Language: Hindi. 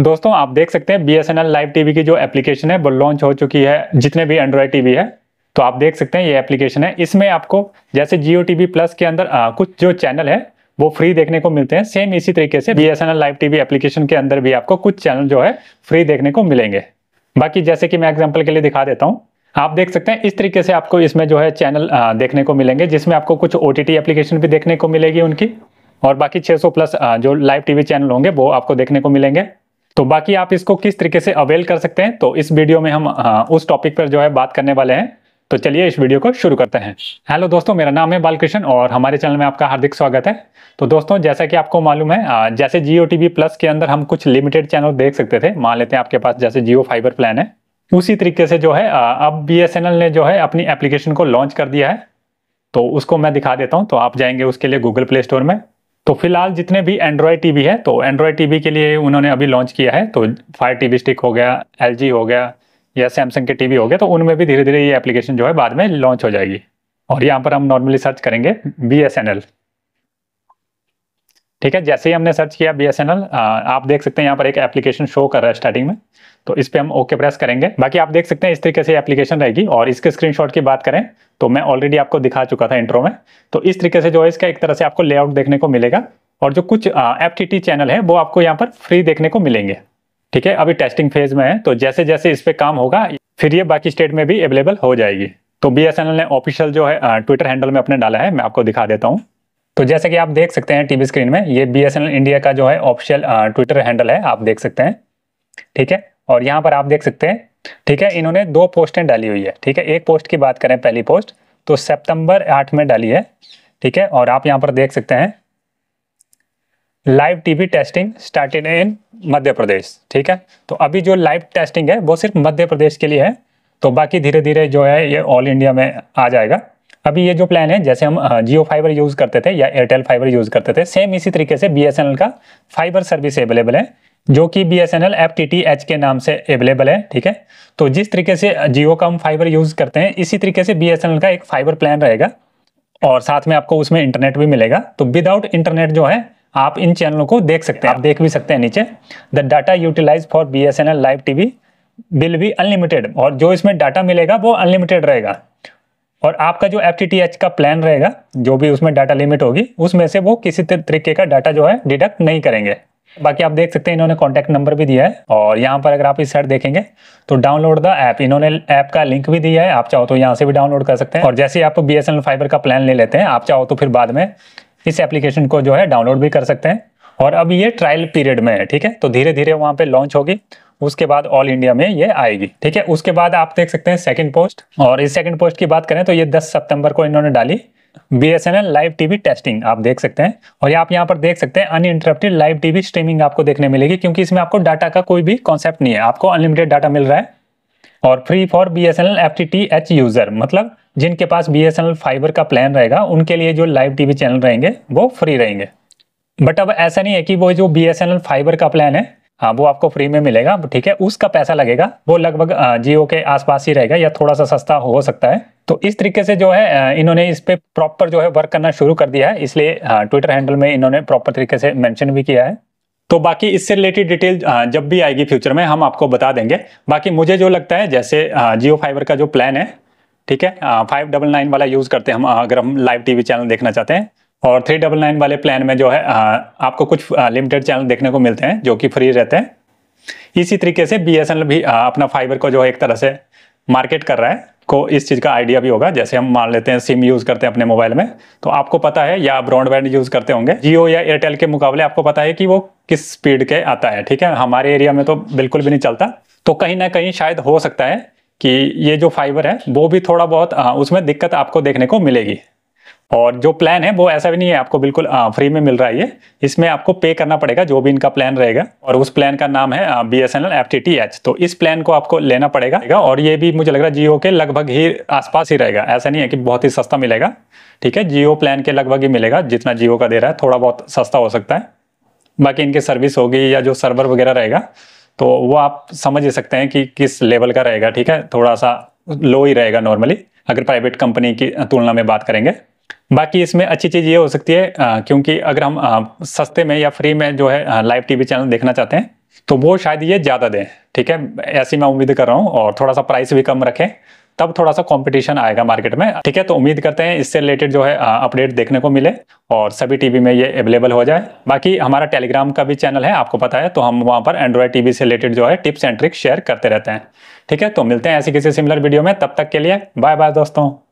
दोस्तों आप देख सकते हैं B S N L live TV की जो एप्लीकेशन है वो लॉन्च हो चुकी है जितने भी एंड्रॉयड टीवी है तो आप देख सकते हैं ये एप्लीकेशन है इसमें आपको जैसे जियो टीवी प्लस के अंदर आ, कुछ जो चैनल है वो फ्री देखने को मिलते हैं सेम इसी तरीके से B S N L live TV application के अंदर भी आपको कुछ चैनल जो है फ्री देखने को मिलेंगे बाकी जैसे कि मैं एग्जाम्पल के लिए दिखा देता हूँ आप देख सकते हैं इस तरीके से आपको इसमें जो है चैनल देखने को मिलेंगे जिसमें आपको कुछ ओ एप्लीकेशन भी देखने को मिलेगी उनकी और बाकी 600 प्लस जो लाइव टीवी चैनल होंगे वो आपको देखने को मिलेंगे तो बाकी आप इसको किस तरीके से अवेल कर सकते हैं तो इस वीडियो में हम आ, हाँ, उस टॉपिक पर जो है बात करने वाले हैं तो चलिए इस वीडियो को शुरू करते हैं हेलो दोस्तों मेरा नाम है बालकृष्ण और हमारे चैनल में आपका हार्दिक स्वागत है तो दोस्तों जैसा कि आपको मालूम है हाँ, जैसे जियो टी प्लस के अंदर हम कुछ लिमिटेड चैनल देख सकते थे मान लेते हैं आपके पास जैसे जियो फाइबर प्लान है उसी तरीके से जो है हाँ, अब बी ने जो है अपनी एप्लीकेशन को लॉन्च कर दिया है तो उसको मैं दिखा देता हूँ तो आप जाएंगे उसके लिए गूगल प्ले स्टोर में तो फिलहाल जितने भी एंड्रॉयड टीवी है तो एंड्रॉयड टीवी के लिए उन्होंने अभी लॉन्च किया है तो फायर टीवी स्टिक हो गया एल हो गया या सैमसंग के टीवी हो गया तो उनमें भी धीरे धीरे ये एप्लीकेशन जो है बाद में लॉन्च हो जाएगी और यहाँ पर हम नॉर्मली सर्च करेंगे बी एस एन एल ठीक है जैसे ही हमने सर्च किया बी आप देख सकते हैं यहाँ पर एक एप्लीकेशन शो कर रहा है स्टार्टिंग में तो इस पर हम ओके प्रेस करेंगे बाकी आप देख सकते हैं इस तरीके से एप्लीकेशन रहेगी और इसके स्क्रीनशॉट की बात करें तो मैं ऑलरेडी आपको दिखा चुका था इंट्रो में तो इस तरीके से जो है इसका एक तरह से आपको लेआउट देखने को मिलेगा और जो कुछ एफ चैनल है वो आपको यहाँ पर फ्री देखने को मिलेंगे ठीक है अभी टेस्टिंग फेज में है तो जैसे जैसे इस पर काम होगा फिर ये बाकी स्टेट में भी अवेलेबल हो जाएगी तो बी ने ऑफिशियल जो है ट्विटर हैंडल में अपने डाला है मैं आपको दिखा देता हूँ तो जैसे कि आप देख सकते हैं टीवी स्क्रीन में ये बी इंडिया का जो है ऑफिशियल ट्विटर हैंडल है आप देख सकते हैं ठीक है और यहाँ पर आप देख सकते हैं ठीक है इन्होंने दो पोस्टें डाली हुई है ठीक है एक पोस्ट की बात करें पहली पोस्ट तो सितंबर आठ में डाली है ठीक है और आप यहाँ पर देख सकते हैं live TV testing started in Madhya Pradesh ठीक है तो अभी जो लाइव टेस्टिंग है वो सिर्फ मध्य प्रदेश के लिए है तो बाकी धीरे धीरे जो है ये ऑल इंडिया में आ जाएगा अभी ये जो प्लान है जैसे हम जियो फाइबर यूज़ करते थे या एयरटेल फाइबर यूज़ करते थे सेम इसी तरीके से बी का फाइबर सर्विस अवेलेबल है जो कि B S N L F T T H के नाम से अवेलेबल है ठीक है तो जिस तरीके से जियो का हम फाइबर यूज़ करते हैं इसी तरीके से बी एस एन एल का एक फाइबर प्लान रहेगा और साथ में आपको उसमें इंटरनेट भी मिलेगा तो विदाउट इंटरनेट जो है आप इन चैनलों को देख सकते हैं आप देख भी सकते हैं नीचे the data utilize for B S N L live T V bill भी अनलिमिटेड और जो इसमें डाटा मिलेगा वो अनलिमिटेड रहेगा और आपका जो एफ का प्लान रहेगा जो भी उसमें डाटा लिमिट होगी उसमें से वो किसी तरीके का डाटा जो है डिडक्ट नहीं करेंगे बाकी आप देख सकते हैं इन्होंने कॉन्टैक्ट नंबर भी दिया है और यहाँ पर अगर आप इस साइड देखेंगे तो डाउनलोड द ऐप इन्होंने ऐप का लिंक भी दिया है आप चाहो तो यहाँ से भी डाउनलोड कर सकते हैं और जैसे आप बी एस फाइबर का प्लान ले लेते हैं आप चाहो तो फिर बाद में इस एप्लीकेशन को जो है डाउनलोड भी कर सकते हैं और अब ये ट्रायल पीरियड में है ठीक है तो धीरे धीरे वहाँ पर लॉन्च होगी उसके बाद ऑल इंडिया में ये आएगी ठीक है उसके बाद आप देख सकते हैं सेकंड पोस्ट और इस सेकंड पोस्ट की बात करें तो ये 10 सितंबर को इन्होंने डाली B S N L live TV testing आप देख सकते हैं और आप यहाँ पर देख सकते हैं अनइंटरप्टेड लाइव टीवी स्ट्रीमिंग आपको देखने मिलेगी क्योंकि इसमें आपको डाटा का कोई भी कॉन्सेप्ट नहीं है आपको अनलिमिटेड डाटा मिल रहा है और free for B S N L F T T H user मतलब जिनके पास B S N L fibre का प्लान रहेगा उनके लिए जो लाइव टीवी चैनल रहेंगे वो फ्री रहेंगे बट अब ऐसा नहीं है कि वो जो B S N L fibre का प्लान है हाँ वो आपको फ्री में मिलेगा ठीक है उसका पैसा लगेगा वो लगभग जियो के आसपास ही रहेगा या थोड़ा सा सस्ता हो सकता है तो इस तरीके से जो है इन्होंने इस पर प्रॉपर जो है वर्क करना शुरू कर दिया है इसलिए ट्विटर हाँ, हैंडल में इन्होंने प्रॉपर तरीके से मेंशन भी किया है तो बाकी इससे रिलेटेड डिटेल जब भी आएगी फ्यूचर में हम आपको बता देंगे बाकी मुझे जो लगता है जैसे जियो फाइबर का जो प्लान है ठीक है फाइव डबल नाइन वाला यूज़ करते हैं हम अगर हम लाइव टीवी चैनल देखना चाहते हैं और थ्री डबल नाइन वाले प्लान में जो है आपको कुछ लिमिटेड चैनल देखने को मिलते हैं जो कि फ्री रहते हैं इसी तरीके से बी भी अपना फाइबर को जो है एक तरह से मार्केट कर रहा है को इस चीज़ का आइडिया भी होगा जैसे हम मान लेते हैं सिम यूज़ करते हैं अपने मोबाइल में तो आपको पता है या ब्रॉडबैंड यूज़ करते होंगे जियो या एयरटेल के मुकाबले आपको पता है कि वो किस स्पीड के आता है ठीक है हमारे एरिया में तो बिल्कुल भी नहीं चलता तो कहीं ना कहीं शायद हो सकता है कि ये जो फाइबर है वो भी थोड़ा बहुत उसमें दिक्कत आपको देखने को मिलेगी और जो प्लान है वो ऐसा भी नहीं है आपको बिल्कुल फ्री में मिल रहा है ये इसमें आपको पे करना पड़ेगा जो भी इनका प्लान रहेगा और उस प्लान का नाम है B S N L F T T H तो इस प्लान को आपको लेना पड़ेगा और ये भी मुझे लग रहा है जियो के लगभग ही आसपास ही रहेगा ऐसा नहीं है कि बहुत ही सस्ता मिलेगा ठीक है जियो प्लान के लगभग ही मिलेगा जितना जियो का दे रहा है थोड़ा बहुत सस्ता हो सकता है बाकी इनकी सर्विस होगी या जो सर्वर वगैरह रहेगा तो वो आप समझ ही सकते हैं कि किस लेवल का रहेगा ठीक है थोड़ा सा लो ही रहेगा नॉर्मली अगर प्राइवेट कंपनी की तुलना में बात करेंगे बाकी इसमें अच्छी चीज़ ये हो सकती है क्योंकि अगर हम आ, सस्ते में या फ्री में जो है लाइव टीवी चैनल देखना चाहते हैं तो वो शायद ये ज़्यादा दें ठीक है ऐसी मैं उम्मीद कर रहा हूँ और थोड़ा सा प्राइस भी कम रखें तब थोड़ा सा कंपटीशन आएगा मार्केट में ठीक है तो उम्मीद करते हैं इससे रिलेटेड जो है अपडेट देखने को मिले और सभी टीवी में ये अवेलेबल हो जाए बाकी हमारा टेलीग्राम का भी चैनल है आपको पता है तो हम वहाँ पर एंड्रॉयड टीवी से रिलेटेड जो है टिप्स एंड ट्रिक्स शेयर करते रहते हैं ठीक है तो मिलते हैं ऐसी किसी सिमिलर वीडियो में तब तक के लिए बाय बाय दोस्तों